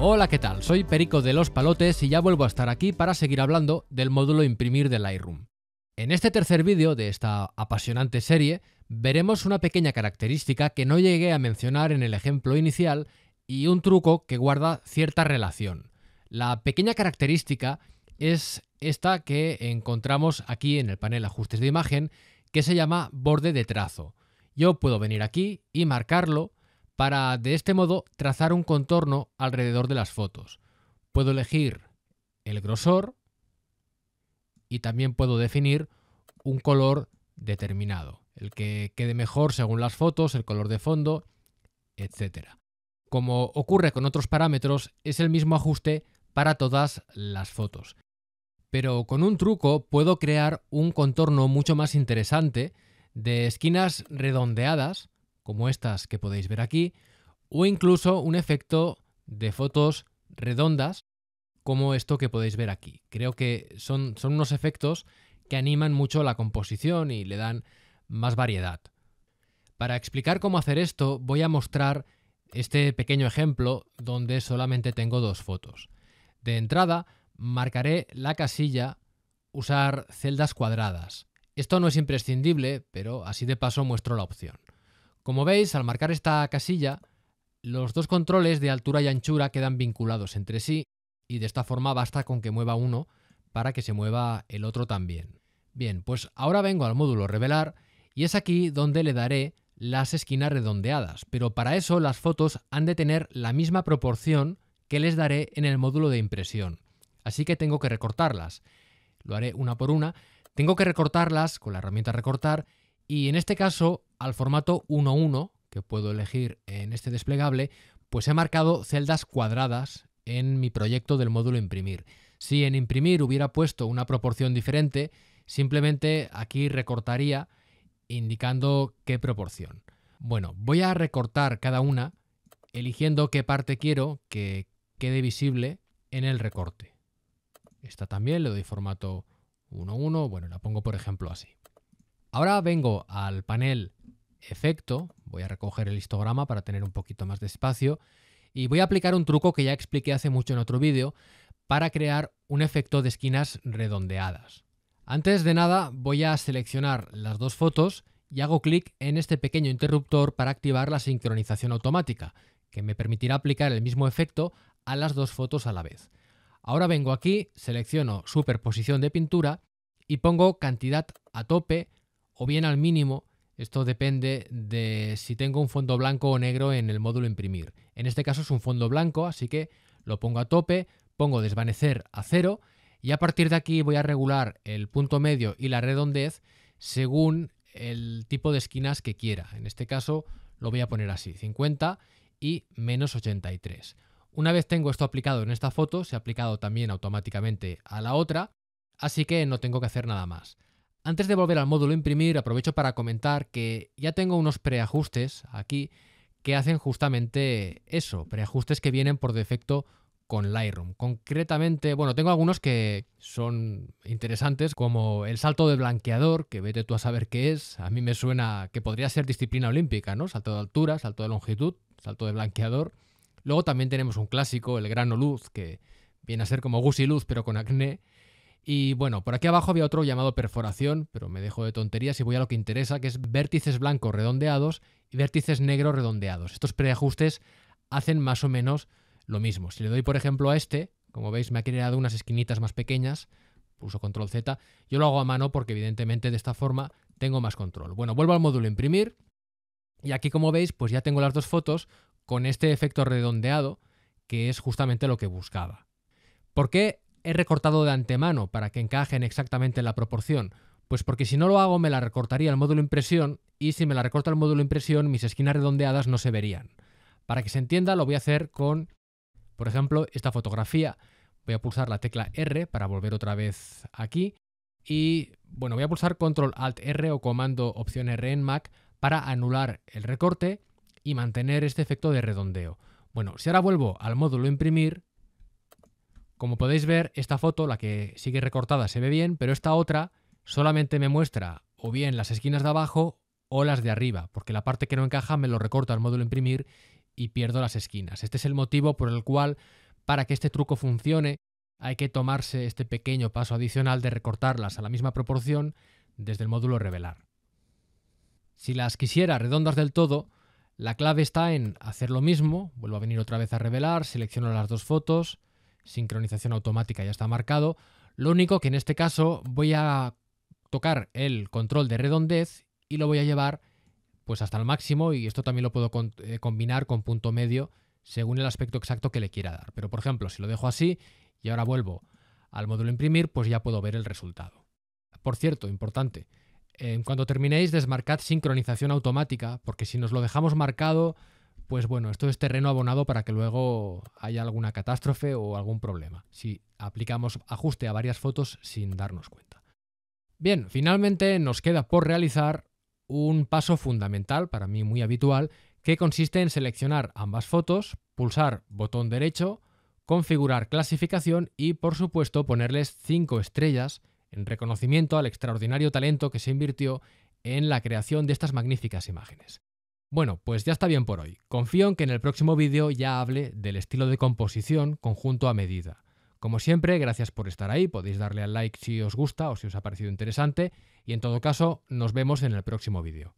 Hola, ¿qué tal? Soy Perico de Los Palotes y ya vuelvo a estar aquí para seguir hablando del módulo imprimir de Lightroom. En este tercer vídeo de esta apasionante serie veremos una pequeña característica que no llegué a mencionar en el ejemplo inicial y un truco que guarda cierta relación. La pequeña característica es esta que encontramos aquí en el panel ajustes de imagen que se llama borde de trazo. Yo puedo venir aquí y marcarlo para de este modo trazar un contorno alrededor de las fotos. Puedo elegir el grosor y también puedo definir un color determinado, el que quede mejor según las fotos, el color de fondo, etc. Como ocurre con otros parámetros, es el mismo ajuste para todas las fotos. Pero con un truco puedo crear un contorno mucho más interesante de esquinas redondeadas como estas que podéis ver aquí, o incluso un efecto de fotos redondas como esto que podéis ver aquí. Creo que son, son unos efectos que animan mucho la composición y le dan más variedad. Para explicar cómo hacer esto voy a mostrar este pequeño ejemplo donde solamente tengo dos fotos. De entrada marcaré la casilla usar celdas cuadradas. Esto no es imprescindible, pero así de paso muestro la opción. Como veis, al marcar esta casilla, los dos controles de altura y anchura quedan vinculados entre sí y de esta forma basta con que mueva uno para que se mueva el otro también. Bien, pues ahora vengo al módulo revelar y es aquí donde le daré las esquinas redondeadas, pero para eso las fotos han de tener la misma proporción que les daré en el módulo de impresión. Así que tengo que recortarlas. Lo haré una por una. Tengo que recortarlas con la herramienta recortar y en este caso al formato 1.1 que puedo elegir en este desplegable, pues he marcado celdas cuadradas en mi proyecto del módulo imprimir. Si en imprimir hubiera puesto una proporción diferente, simplemente aquí recortaría indicando qué proporción. Bueno, voy a recortar cada una eligiendo qué parte quiero que quede visible en el recorte. Esta también le doy formato 1.1, bueno, la pongo por ejemplo así. Ahora vengo al panel efecto, voy a recoger el histograma para tener un poquito más de espacio y voy a aplicar un truco que ya expliqué hace mucho en otro vídeo para crear un efecto de esquinas redondeadas. Antes de nada voy a seleccionar las dos fotos y hago clic en este pequeño interruptor para activar la sincronización automática, que me permitirá aplicar el mismo efecto a las dos fotos a la vez. Ahora vengo aquí, selecciono superposición de pintura y pongo cantidad a tope o bien al mínimo esto depende de si tengo un fondo blanco o negro en el módulo imprimir. En este caso es un fondo blanco, así que lo pongo a tope, pongo desvanecer a cero y a partir de aquí voy a regular el punto medio y la redondez según el tipo de esquinas que quiera. En este caso lo voy a poner así, 50 y menos 83. Una vez tengo esto aplicado en esta foto, se ha aplicado también automáticamente a la otra, así que no tengo que hacer nada más. Antes de volver al módulo imprimir, aprovecho para comentar que ya tengo unos preajustes aquí que hacen justamente eso, preajustes que vienen por defecto con Lightroom. Concretamente, bueno, tengo algunos que son interesantes, como el salto de blanqueador, que vete tú a saber qué es. A mí me suena que podría ser disciplina olímpica, ¿no? Salto de altura, salto de longitud, salto de blanqueador. Luego también tenemos un clásico, el grano luz, que viene a ser como luz, pero con acné. Y bueno, por aquí abajo había otro llamado perforación, pero me dejo de tonterías y voy a lo que interesa, que es vértices blancos redondeados y vértices negros redondeados. Estos preajustes hacen más o menos lo mismo. Si le doy, por ejemplo, a este, como veis, me ha creado unas esquinitas más pequeñas, puso control Z, yo lo hago a mano porque evidentemente de esta forma tengo más control. Bueno, vuelvo al módulo imprimir y aquí como veis, pues ya tengo las dos fotos con este efecto redondeado, que es justamente lo que buscaba. ¿Por qué he recortado de antemano para que encajen exactamente en la proporción? Pues porque si no lo hago me la recortaría el módulo impresión y si me la recorta el módulo impresión mis esquinas redondeadas no se verían. Para que se entienda lo voy a hacer con, por ejemplo, esta fotografía. Voy a pulsar la tecla R para volver otra vez aquí y bueno, voy a pulsar control alt R o comando opción R en Mac para anular el recorte y mantener este efecto de redondeo. Bueno, si ahora vuelvo al módulo imprimir, como podéis ver, esta foto, la que sigue recortada, se ve bien, pero esta otra solamente me muestra o bien las esquinas de abajo o las de arriba, porque la parte que no encaja me lo recorta el módulo imprimir y pierdo las esquinas. Este es el motivo por el cual, para que este truco funcione, hay que tomarse este pequeño paso adicional de recortarlas a la misma proporción desde el módulo revelar. Si las quisiera redondas del todo, la clave está en hacer lo mismo, vuelvo a venir otra vez a revelar, selecciono las dos fotos, sincronización automática ya está marcado. Lo único que en este caso voy a tocar el control de redondez y lo voy a llevar pues hasta el máximo y esto también lo puedo eh, combinar con punto medio según el aspecto exacto que le quiera dar. Pero por ejemplo, si lo dejo así y ahora vuelvo al módulo imprimir, pues ya puedo ver el resultado. Por cierto, importante, en cuando terminéis desmarcad sincronización automática porque si nos lo dejamos marcado pues bueno, esto es terreno abonado para que luego haya alguna catástrofe o algún problema, si aplicamos ajuste a varias fotos sin darnos cuenta. Bien, finalmente nos queda por realizar un paso fundamental, para mí muy habitual, que consiste en seleccionar ambas fotos, pulsar botón derecho, configurar clasificación y por supuesto ponerles 5 estrellas en reconocimiento al extraordinario talento que se invirtió en la creación de estas magníficas imágenes. Bueno, pues ya está bien por hoy. Confío en que en el próximo vídeo ya hable del estilo de composición conjunto a medida. Como siempre, gracias por estar ahí, podéis darle al like si os gusta o si os ha parecido interesante y en todo caso nos vemos en el próximo vídeo.